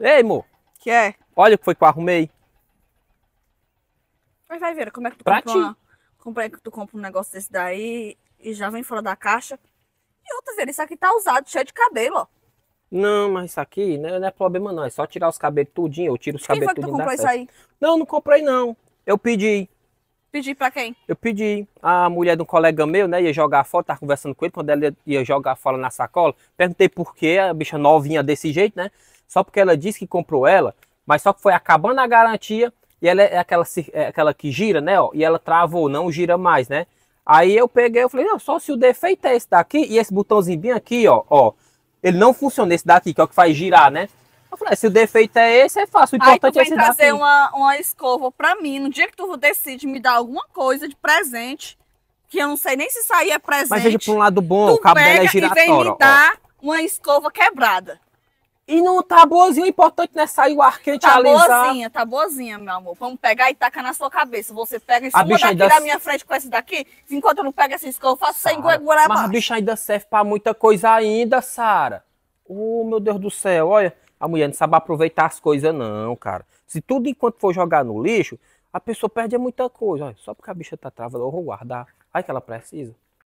Ei, amor. Que é? Olha o que foi que eu arrumei. Mas vai ver, como é que tu pra compra, Uma, como é que tu compra um negócio desse daí e já vem fora da caixa? E outra vez isso aqui tá usado, cheio de cabelo, ó. Não, mas isso aqui né, não é, problema não, é só tirar os cabelos tudinho, eu tiro os cabelos tudinho. Quem foi que tu comprou isso aí? Não, não comprei não, eu pedi. Pedir para quem? Eu pedi. A mulher de um colega meu, né, ia jogar a foto, tava conversando com ele, quando ela ia jogar a foto na sacola, perguntei por que a bicha novinha desse jeito, né? Só porque ela disse que comprou ela, mas só que foi acabando a garantia e ela é aquela, é aquela que gira, né, ó, e ela travou, não gira mais, né? Aí eu peguei, eu falei, não, só se o defeito é esse daqui e esse botãozinho bem aqui, ó, ó, ele não funciona, esse daqui, que é o que faz girar, né? falei, se o defeito é esse, é fácil. O importante Aí tu é vem é trazer uma, uma escova pra mim. No dia que tu decide me dar alguma coisa de presente, que eu não sei nem se sair é presente. Mas veja pra um lado bom, o cabelo dela é giratório. Tu vem me dar ó. uma escova quebrada. E não tá boazinha, o importante não é sair o ar quente tá alisar. Tá boazinha, tá boazinha, meu amor. Vamos pegar e tacar na sua cabeça. Você pega em cima daqui ainda... da minha frente com esse daqui, enquanto eu não pego essa escova, eu faço sem sem goela Mas a bicha ainda serve pra muita coisa ainda, Sara. Oh, meu Deus do céu, olha. A mulher não sabe aproveitar as coisas, não, cara. Se tudo enquanto for jogar no lixo, a pessoa perde muita coisa. Olha, só porque a bicha tá travada, eu vou guardar. Aí que ela precisa.